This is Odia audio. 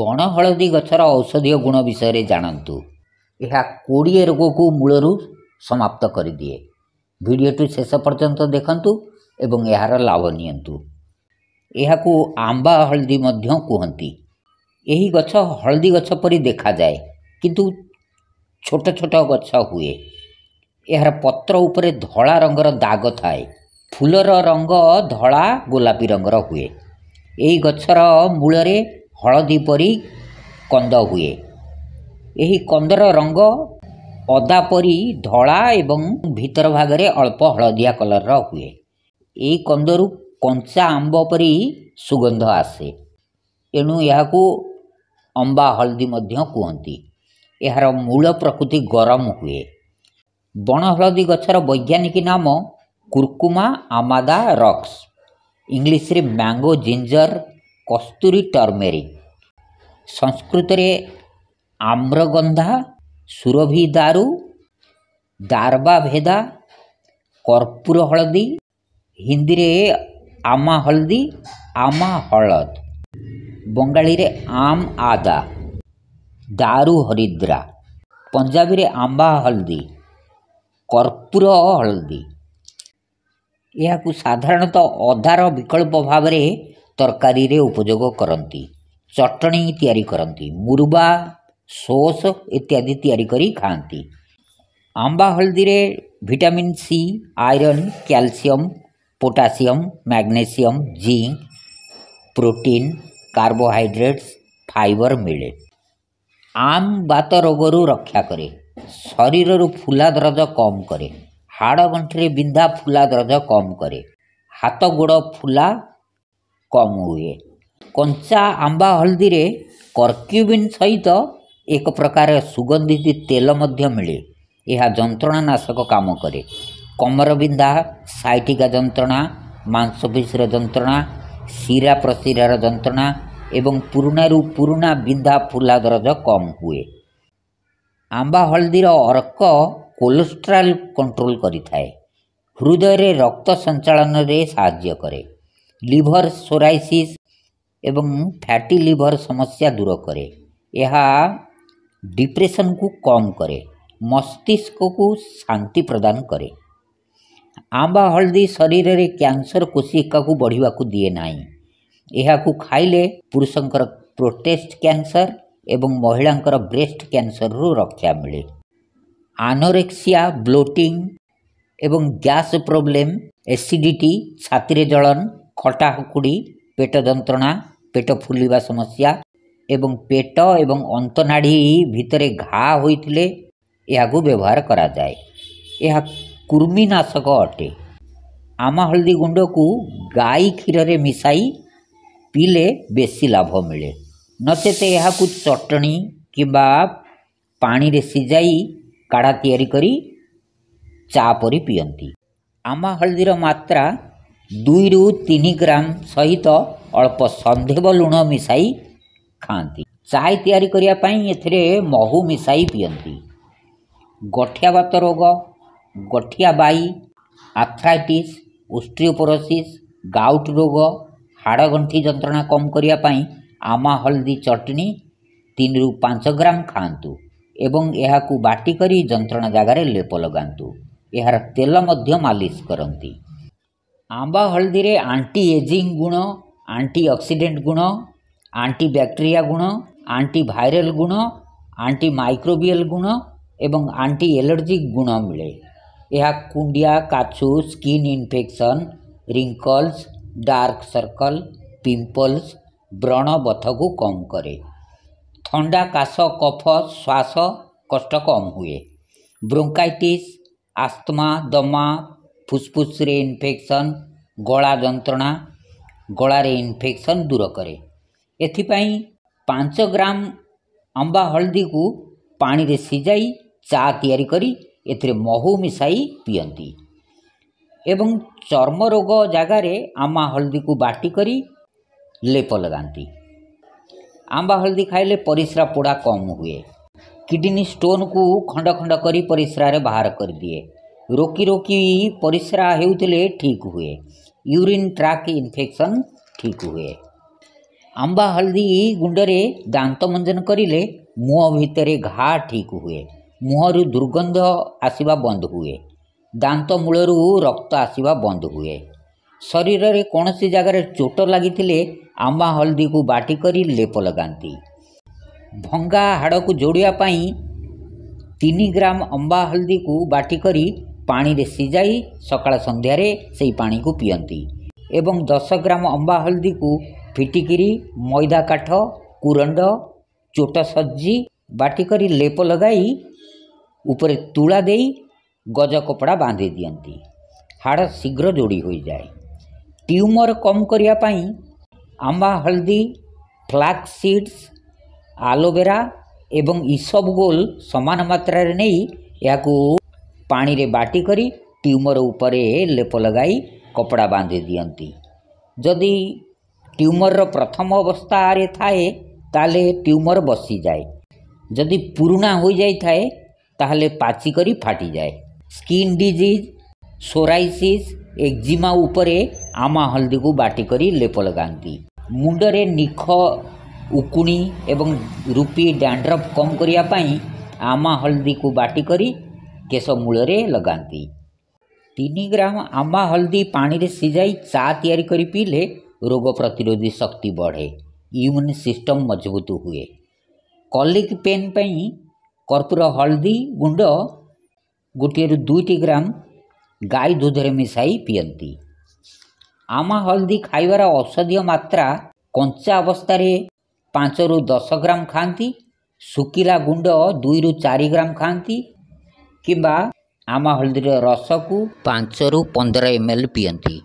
ବଣ ହଳଦୀ ଗଛର ଔଷଧୀୟ ଗୁଣ ବିଷୟରେ ଜାଣନ୍ତୁ ଏହା କୋଡ଼ିଏ ରୋଗକୁ ମୂଳରୁ ସମାପ୍ତ କରିଦିଏ ଭିଡ଼ିଓଟି ଶେଷ ପର୍ଯ୍ୟନ୍ତ ଦେଖନ୍ତୁ ଏବଂ ଏହାର ଲାଭ ନିଅନ୍ତୁ ଏହାକୁ ଆମ୍ବା ହଳଦୀ ମଧ୍ୟ କୁହନ୍ତି ଏହି ଗଛ ହଳଦୀ ଗଛ ପରି ଦେଖାଯାଏ କିନ୍ତୁ ଛୋଟ ଛୋଟ ଗଛ ହୁଏ ଏହାର ପତ୍ର ଉପରେ ଧଳା ରଙ୍ଗର ଦାଗ ଥାଏ ଫୁଲର ରଙ୍ଗ ଧଳା ଗୋଲାପୀ ରଙ୍ଗର ହୁଏ ଏହି ଗଛର ମୂଳରେ ହଳଦୀ ପରି କନ୍ଦ ହୁଏ ଏହି କନ୍ଦର ରଙ୍ଗ ଅଦା ପରି ଧଳା ଏବଂ ଭିତର ଭାଗରେ ଅଳ୍ପ ହଳଦିଆ କଲର୍ର ହୁଏ ଏହି କନ୍ଦରୁ କଞ୍ଚା ଆମ୍ବ ପରି ସୁଗନ୍ଧ ଆସେ ଏଣୁ ଏହାକୁ ଅମ୍ବା ହଳଦୀ ମଧ୍ୟ କୁହନ୍ତି ଏହାର ମୂଳ ପ୍ରକୃତି ଗରମ ହୁଏ ବଣ ହଳଦୀ ଗଛର ବୈଜ୍ଞାନିକ ନାମ କୁର୍କୁମା ଆମାଦା ରକ୍ସ ଇଂଲିଶରେ ମ୍ୟାଙ୍ଗୋ ଜିଞ୍ଜର କସ୍ତୁରୀ ଟର୍ମେରିକ୍ ସଂସ୍କୃତରେ ଆମ୍ରଗନ୍ଧା ସୁରଭି ଦାରୁ ଦାର୍ବା ଭେଦା କର୍ପୁର ହଳଦୀ ହିନ୍ଦୀରେ ଆମା ହଳଦୀ ଆମା ହଳଦ ବଙ୍ଗାଳୀରେ ଆମ ଆଦା ଦାରୁ ହରିଦ୍ରା ପଞ୍ଜାବୀରେ ଆମ୍ବା ହଳଦୀ କର୍ପୁର ହଳଦୀ ଏହାକୁ ସାଧାରଣତଃ ଅଧାର ବିକଳ୍ପ ଭାବରେ ତରକାରୀରେ ଉପଯୋଗ କରନ୍ତି ଚଟଣି ତିଆରି କରନ୍ତି ମୁରୁବା ସୋସ୍ ଇତ୍ୟାଦି ତିଆରି କରି ଖାଆନ୍ତି ଆମ୍ବା ହଳଦୀରେ vitamin C iron calcium potassium magnesium zinc protein carbohydrates fibre ମିଳେ ଆମ୍ ବାତ ରୋଗରୁ ରକ୍ଷା କରେ ଶରୀରରୁ ଫୁଲା ଫୁଲାଦରଜ କମ୍ କରେ ହାଡ଼ଗଣ୍ଠିରେ ବିନ୍ଧା ଫୁଲା ଫୁଲାଦରଜ କମ୍ କରେ ହାତ ଗୋଡ଼ ଫୁଲା କମ୍ ହୁଏ କଞ୍ଚା ଆମ୍ବା ହଳଦୀରେ କର୍କ୍ୟୁବିନ୍ ସହିତ ଏକ ପ୍ରକାର ସୁଗନ୍ଧିତ ତେଲ ମଧ୍ୟ ମିଳେ ଏହା ଯନ୍ତ୍ରଣା ନାଶକ କାମ କରେ କମରବିନ୍ଧା ସାଇଟିକା ଯନ୍ତ୍ରଣା ମାଂସପେଶୀର ଯନ୍ତ୍ରଣା ଶିରା ପ୍ରଶିରାର ଯନ୍ତ୍ରଣା ଏବଂ ପୁରୁଣାରୁ ପୁରୁଣା ବିନ୍ଧା ଫୁଲା ଦରଜ କମ୍ ହୁଏ ଆମ୍ବା ହଳଦୀର ଅର୍କ କୋଲେଷ୍ଟ୍ରଲ୍ କଣ୍ଟ୍ରୋଲ୍ କରିଥାଏ ହୃଦୟରେ ରକ୍ତ ସଞ୍ଚାଳନରେ ସାହାଯ୍ୟ କରେ लिभर एवं फैटी लिभर समस्या दूर करे यह डिप्रेशन को कम करे मस्तिष्क को शांति प्रदान करे आंब हल्दी शरीर में क्योंसर कोशिका को बढ़िया को दिए ना यह खाइले पुरुष प्रोटेस्ट कैंसर एवं महिला ब्रेस्ट कैंसर रु रक्षा मिले आनोरेक्सिया ब्लोटिंग एवं गैस प्रॉब्लम एसिडिटी छाती जलन ଖଟା ହୁକୁଡ଼ି ପେଟ ଯନ୍ତ୍ରଣା ପେଟ ଫୁଲିବା ସମସ୍ୟା ଏବଂ ପେଟ ଏବଂ ଅନ୍ତନାଡ଼ି ଭିତରେ ଘା ହୋଇଥିଲେ ଏହାକୁ ବ୍ୟବହାର କରାଯାଏ ଏହା କୃମିନାଶକ ଅଟେ ଆମ ହଳଦୀ ଗୁଣ୍ଡକୁ ଗାଈ କ୍ଷୀରରେ ମିଶାଇ ପିଇଲେ ବେଶୀ ଲାଭ ମିଳେ ନଚେତ ଏହାକୁ ଚଟଣି କିମ୍ବା ପାଣିରେ ସିଝାଇ କାଢ଼ା ତିଆରି କରି ଚା' ପରି ପିଅନ୍ତି ଆମ ହଳଦୀର ମାତ୍ରା ଦୁଇରୁ ତିନି ଗ୍ରାମ ସହିତ ଅଳ୍ପ ସନ୍ଦେବ ଲୁଣ ମିଶାଇ ଖାଆନ୍ତି ଚାଏ ତିଆରି କରିବା ପାଇଁ ଏଥିରେ ମହୁ ମିଶାଇ ପିଅନ୍ତି ଗଠିଆ ବାତ ରୋଗ ଗଠିଆ ବାଇ ଆଥ୍ରାଇଟିସ୍ ଉଷ୍ଟ୍ରିଓପୋରୋସିସ୍ ଗାଉଟ୍ ରୋଗ ହାଡ଼ଗଣ୍ଠି ଯନ୍ତ୍ରଣା କମ୍ କରିବା ପାଇଁ ଆମା ହଳଦୀ ଚଟଣି ତିନିରୁ ପାଞ୍ଚ ଗ୍ରାମ ଖାଆନ୍ତୁ ଏବଂ ଏହାକୁ ବାଟି କରି ଯନ୍ତ୍ରଣା ଜାଗାରେ ଲେପ ଲଗାନ୍ତୁ ଏହାର ତେଲ ମଧ୍ୟ ମାଲିସ କରନ୍ତି ଆମ୍ବ ହଳଦୀରେ ଆଣ୍ଟି ଏଜିଂ ଗୁଣ ଆଣ୍ଟି ଅକ୍ସିଡେଣ୍ଟ ଗୁଣ ଆଣ୍ଟି ବ୍ୟାକ୍ଟେରିଆ ଗୁଣ ଆଣ୍ଟି ଭାଇରାଲ ଗୁଣ ଆଣ୍ଟି ମାଇକ୍ରୋବିଏଲ ଗୁଣ ଏବଂ ଆଣ୍ଟି ଏଲର୍ଜିକ୍ ଗୁଣ ମିଳେ ଏହା କୁଣ୍ଡିଆ କାଛୁ skin infection wrinkles dark circle pimples ବ୍ରଣବଥକୁ କମ୍ କରେ ଥଣ୍ଡା କାଶ କଫ ଶ୍ୱାସ କଷ୍ଟ କମ୍ ହୁଏ ବ୍ରୋଙ୍କାଇଟିସ୍ ଆସ୍ତମା ଦମା ଫୁସ୍ଫୁସ୍ରେ ଇନ୍ଫେକ୍ସନ୍ ଗଳା ଯନ୍ତ୍ରଣା ଗଳାରେ ଇନ୍ଫେକ୍ସନ୍ ଦୂର କରେ ଏଥିପାଇଁ ପାଞ୍ଚ ଗ୍ରାମ ଅମ୍ବା ହଳଦୀକୁ ପାଣିରେ ସିଝାଇ ଚା ତିଆରି କରି ଏଥିରେ ମହୁ ମିଶାଇ ପିଅନ୍ତି ଏବଂ ଚର୍ମରୋଗ ଜାଗାରେ ଆମ୍ବା ହଳଦୀକୁ ବାଟି କରି ଲେପ ଲଗାନ୍ତି ଆମ୍ବା ହଳଦୀ ଖାଇଲେ ପରିସ୍ରା ପୋଡ଼ା କମ୍ ହୁଏ କିଡ଼ନୀ ଷ୍ଟୋନ୍କୁ ଖଣ୍ଡ ଖଣ୍ଡ କରି ପରିସ୍ରାରେ ବାହାର କରିଦିଏ ରୋକି ରୋକି ପରିସ୍ରା ହେଉଥିଲେ ଠିକ୍ ହୁଏ ୟୁରିନ୍ ଟ୍ରାକ୍ ଇନଫେକ୍ସନ୍ ଠିକ୍ ହୁଏ ଆମ୍ବା ହଳଦି ଗୁଣ୍ଡରେ ଦାନ୍ତ ମଞ୍ଜନ କରିଲେ ମୁହଁ ଭିତରେ ଘା ଠିକ୍ ହୁଏ ମୁହଁରୁ ଦୁର୍ଗନ୍ଧ ଆସିବା ବନ୍ଦ ହୁଏ ଦାନ୍ତ ମୂଳରୁ ରକ୍ତ ଆସିବା ବନ୍ଦ ହୁଏ ଶରୀରରେ କୌଣସି ଜାଗାରେ ଚୋଟ ଲାଗିଥିଲେ ଆମ୍ବା ହଳଦିକୁ ବାଟିକରି ଲେପ ଲଗାନ୍ତି ଭଙ୍ଗା ହାଡ଼କୁ ଯୋଡ଼ିବା ପାଇଁ ତିନି ଗ୍ରାମ ଅମ୍ବା ହଳଦିକୁ ବାଟିକରି ପାଣିରେ ସିଝାଇ ସକାଳ ସନ୍ଧ୍ୟାରେ ସେଇ ପାଣିକୁ ପିଅନ୍ତି ଏବଂ ଦଶ ଗ୍ରାମ ଅମ୍ବା ହଳଦୀକୁ ଫିଟିକିରି ମଇଦା କାଠ କୁରଣ୍ଡ ଚୋଟ ସଜି ବାଟିକରି ଲେପ ଲଗାଇ ଉପରେ ତୁଳା ଦେଇ ଗଜ କପଡ଼ା ବାନ୍ଧି ଦିଅନ୍ତି ହାଡ଼ ଶୀଘ୍ର ଯୋଡ଼ି ହୋଇଯାଏ ଟ୍ୟୁମର କମ୍ କରିବା ପାଇଁ ଆମ୍ବା ହଳଦୀ ଫ୍ଲାକ୍ସ ସିଡ଼ସ୍ ଆଲୋଭେରା ଏବଂ ଇସବ ଗୋଲ୍ ସମାନ ମାତ୍ରାରେ ନେଇ ଏହାକୁ ପାଣିରେ ବାଟି କରି ଟ୍ୟୁମର ଉପରେ ଲେପ ଲଗାଇ କପଡ଼ା ବାନ୍ଧି ଦିଅନ୍ତି ଯଦି ଟ୍ୟୁମର୍ର ପ୍ରଥମ ଅବସ୍ଥାରେ ଥାଏ ତାହେଲେ ଟ୍ୟୁମର ବସିଯାଏ ଯଦି ପୁରୁଣା ହୋଇଯାଇଥାଏ ତାହେଲେ ପାଚି କରି ଫାଟିଯାଏ ସ୍କିନ୍ ଡିଜିଜ୍ ସୋରାଇସିସ୍ ଏକ୍ଜିମା ଉପରେ ଆମା ହଳଦୀକୁ ବାଟି କରି ଲେପ ଲଗାନ୍ତି ମୁଣ୍ଡରେ ନିଖ ଉକୁଣି ଏବଂ ରୁପି ଡ୍ୟାଣ୍ଡ୍ରଫ୍ କମ୍ କରିବା ପାଇଁ ଆମା ହଳଦୀକୁ ବାଟି କରି केश मूलर लगा ग्राम आम्मा हल्दी चा पाजाइ पिले रोग प्रतिरोधी शक्ति बढे इम्युन सिस्टम मजबुत हुँ कलिक पेन पनि कर्पूर हल्दी गुंड गोट रु दुई ग्राम गाई दुधले मिसाई पिय आमा हल्दी खाएर औषधीय म कञ्चा अवस्था पाँच रु दस ग्राम खा सुक गुड दुई रु चारि ग्राम खाँति କିମ୍ବା ଆମ ହଳଦୀର ରସକୁ ପାଞ୍ଚରୁ ପନ୍ଦର ଏମ ଏଲ୍ ପିଅନ୍ତି